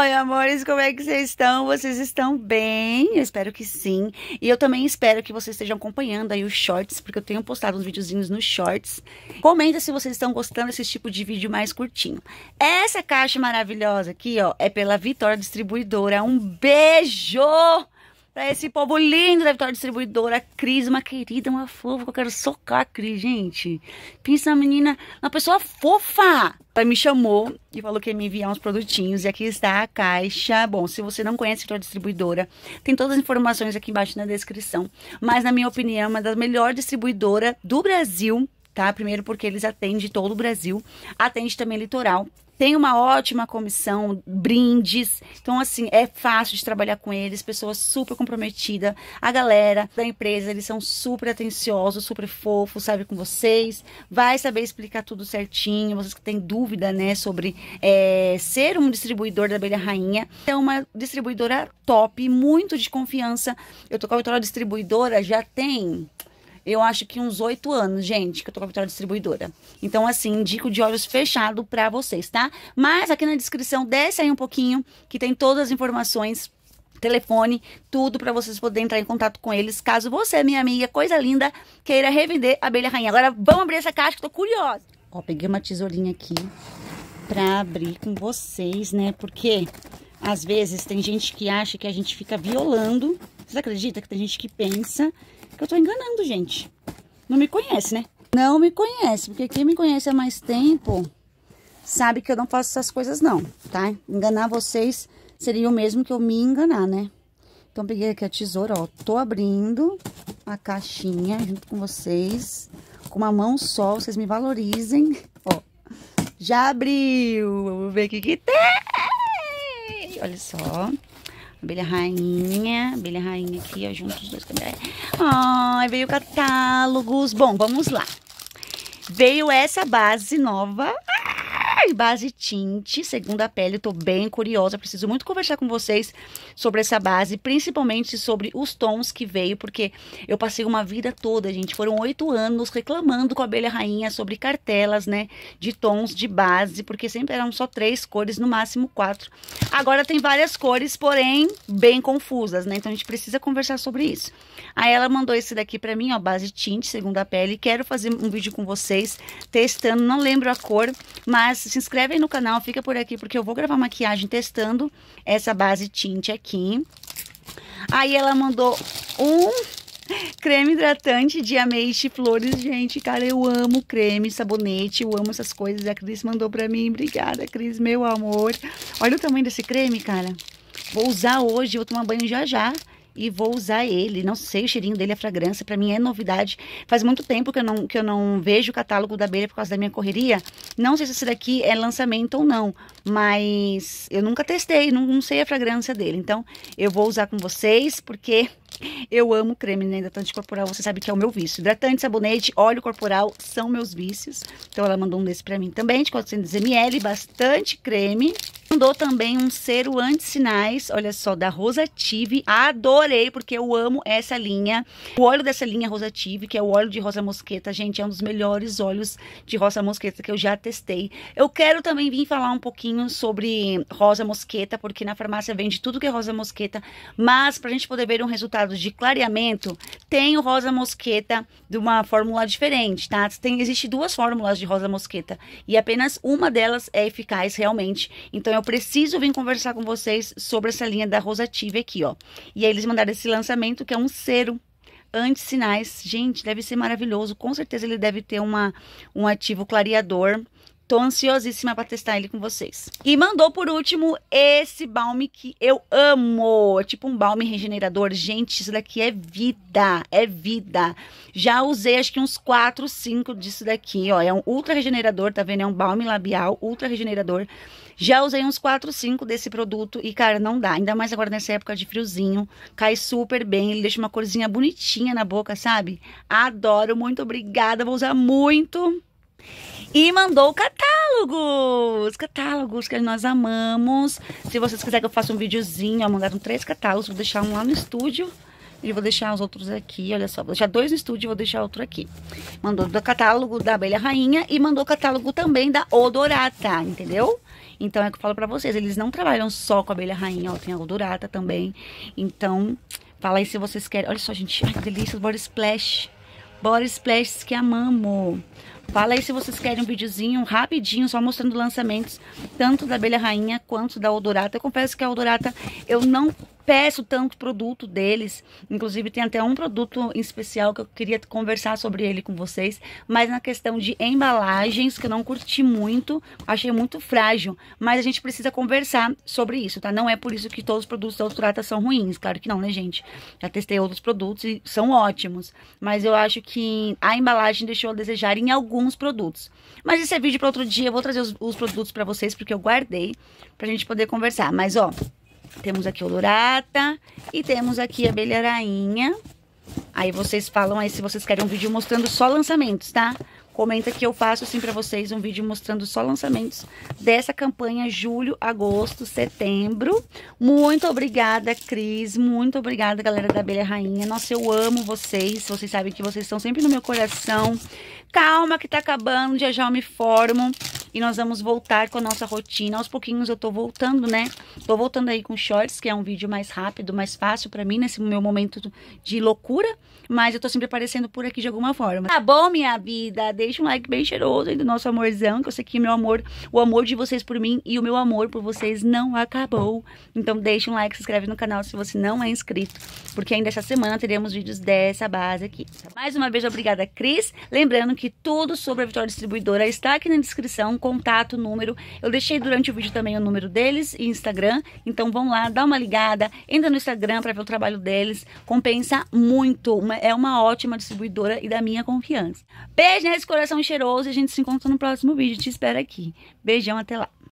Oi, amores, como é que vocês estão? Vocês estão bem? Eu espero que sim. E eu também espero que vocês estejam acompanhando aí os shorts, porque eu tenho postado uns videozinhos nos shorts. Comenta se vocês estão gostando desse tipo de vídeo mais curtinho. Essa caixa maravilhosa aqui, ó, é pela Vitória Distribuidora. Um beijo! Pra esse povo lindo da Vitória Distribuidora, Cris, uma querida, uma fofa, que eu quero socar a Cris, gente. Pensa, menina, uma pessoa fofa. Ela me chamou e falou que ia me enviar uns produtinhos. E aqui está a caixa. Bom, se você não conhece a Vitória Distribuidora, tem todas as informações aqui embaixo na descrição. Mas, na minha opinião, é uma das melhores distribuidoras do Brasil tá? Primeiro porque eles atendem todo o Brasil, atende também litoral. Tem uma ótima comissão, brindes. Então, assim, é fácil de trabalhar com eles, pessoas super comprometidas. A galera da empresa, eles são super atenciosos, super fofos, sabe, com vocês. Vai saber explicar tudo certinho. Vocês que têm dúvida, né, sobre é, ser um distribuidor da Abelha Rainha. É uma distribuidora top, muito de confiança. Eu tô com a Vitória Distribuidora, já tem eu acho que uns oito anos, gente, que eu tô com a Vitória Distribuidora. Então, assim, indico de olhos fechados para vocês, tá? Mas aqui na descrição, desce aí um pouquinho, que tem todas as informações telefone, tudo para vocês poderem entrar em contato com eles, caso você, minha amiga, coisa linda, queira revender abelha rainha. Agora vamos abrir essa caixa que tô curiosa. Ó, peguei uma tesourinha aqui para abrir com vocês, né? Porque às vezes tem gente que acha que a gente fica violando vocês acreditam que tem gente que pensa que eu tô enganando, gente? Não me conhece, né? Não me conhece, porque quem me conhece há mais tempo sabe que eu não faço essas coisas não, tá? Enganar vocês seria o mesmo que eu me enganar, né? Então, peguei aqui a tesoura, ó, tô abrindo a caixinha junto com vocês, com uma mão só, vocês me valorizem, ó. Já abriu, vamos ver o que que tem! Olha só, Abelha rainha, abelha rainha aqui, ó, juntos os dois cabelos. Ai, veio catálogos. Bom, vamos lá. Veio essa base nova. Ah! base tinte, segundo a pele, estou bem curiosa, preciso muito conversar com vocês sobre essa base, principalmente sobre os tons que veio, porque eu passei uma vida toda, gente, foram oito anos reclamando com a abelha rainha sobre cartelas, né, de tons de base, porque sempre eram só três cores, no máximo quatro. Agora tem várias cores, porém bem confusas, né, então a gente precisa conversar sobre isso. Aí ela mandou esse daqui pra mim, ó, base tinte, segundo a pele, quero fazer um vídeo com vocês testando, não lembro a cor, mas se inscreve aí no canal, fica por aqui, porque eu vou gravar maquiagem testando essa base tinte aqui. Aí ela mandou um creme hidratante de ameixe flores, gente, cara, eu amo creme, sabonete, eu amo essas coisas, a Cris mandou pra mim, obrigada, Cris, meu amor. Olha o tamanho desse creme, cara, vou usar hoje, vou tomar banho já já, e vou usar ele. Não sei o cheirinho dele, a fragrância, para mim é novidade. Faz muito tempo que eu, não, que eu não vejo o catálogo da abelha por causa da minha correria. Não sei se esse daqui é lançamento ou não, mas eu nunca testei, não, não sei a fragrância dele. Então, eu vou usar com vocês, porque eu amo creme né? hidratante corporal, você sabe que é o meu vício. Hidratante, sabonete, óleo corporal são meus vícios. Então ela mandou um desse para mim também, de 400ml, bastante creme mandou também um cero anti-sinais, olha só, da Rosative. Adorei, porque eu amo essa linha. O óleo dessa linha Rosative, que é o óleo de rosa mosqueta, gente, é um dos melhores óleos de rosa mosqueta que eu já testei. Eu quero também vir falar um pouquinho sobre rosa mosqueta, porque na farmácia vende tudo que é rosa mosqueta, mas pra gente poder ver um resultado de clareamento, tem o rosa mosqueta de uma fórmula diferente, tá? Tem, existe duas fórmulas de rosa mosqueta e apenas uma delas é eficaz realmente. Então eu preciso vir conversar com vocês sobre essa linha da Rosative aqui, ó. E aí eles mandaram esse lançamento que é um cero anti-sinais. Gente, deve ser maravilhoso. Com certeza ele deve ter uma, um ativo clareador Tô ansiosíssima para testar ele com vocês. E mandou por último esse balme que eu amo. É tipo um balme regenerador. Gente, isso daqui é vida. É vida. Já usei acho que uns 4, 5 disso daqui, ó. É um ultra regenerador, tá vendo? É um balme labial ultra regenerador. Já usei uns 4, 5 desse produto e, cara, não dá. Ainda mais agora nessa época de friozinho. Cai super bem. Ele deixa uma corzinha bonitinha na boca, sabe? Adoro. Muito obrigada. Vou usar muito e mandou catálogos. Catálogos que nós amamos. Se vocês quiserem que eu faça um videozinho, ó, mandaram três catálogos. Vou deixar um lá no estúdio. E vou deixar os outros aqui, olha só. Vou deixar dois no estúdio e vou deixar outro aqui. Mandou do catálogo da Abelha Rainha e mandou o catálogo também da Odorata, entendeu? Então é que eu falo pra vocês, eles não trabalham só com a Abelha Rainha, ó, tem a Odorata também. Então, fala aí se vocês querem. Olha só, gente, ai que delícia, o Body Splash. Body Splash que amamos. Fala aí se vocês querem um videozinho rapidinho, só mostrando lançamentos, tanto da Abelha Rainha quanto da Odorata. Eu confesso que a Odorata eu não peço tanto produto deles. Inclusive, tem até um produto em especial que eu queria conversar sobre ele com vocês. Mas na questão de embalagens, que eu não curti muito, achei muito frágil. Mas a gente precisa conversar sobre isso, tá? Não é por isso que todos os produtos da odorata são ruins. Claro que não, né, gente? Já testei outros produtos e são ótimos. Mas eu acho que a embalagem deixou a desejar em algum alguns produtos. Mas esse é vídeo para outro dia. Eu vou trazer os, os produtos para vocês, porque eu guardei, para a gente poder conversar. Mas, ó, temos aqui o Lourata e temos aqui abelha rainha. Aí vocês falam aí se vocês querem um vídeo mostrando só lançamentos, tá? Tá? comenta que eu faço assim para vocês um vídeo mostrando só lançamentos dessa campanha julho, agosto, setembro. Muito obrigada, Cris. Muito obrigada, galera da Abelha Rainha. Nossa, eu amo vocês. Vocês sabem que vocês estão sempre no meu coração. Calma que tá acabando, já já eu me formo. E nós vamos voltar com a nossa rotina. Aos pouquinhos eu tô voltando, né? Tô voltando aí com shorts, que é um vídeo mais rápido, mais fácil para mim nesse meu momento de loucura. Mas eu tô sempre aparecendo por aqui de alguma forma. Tá bom, minha vida? Deixa um like bem cheiroso aí do nosso amorzão, que eu sei que meu amor, o amor de vocês por mim e o meu amor por vocês não acabou. Então deixa um like, se inscreve no canal se você não é inscrito, porque ainda essa semana teremos vídeos dessa base aqui. Mais uma vez, obrigada, Cris. Lembrando que tudo sobre a Vitória Distribuidora está aqui na descrição contato, número. Eu deixei durante o vídeo também o número deles e Instagram. Então vão lá, dá uma ligada, entra no Instagram para ver o trabalho deles. Compensa muito. É uma ótima distribuidora e da minha confiança. Beijo nesse né? coração cheiroso e a gente se encontra no próximo vídeo. Te espero aqui. Beijão, até lá.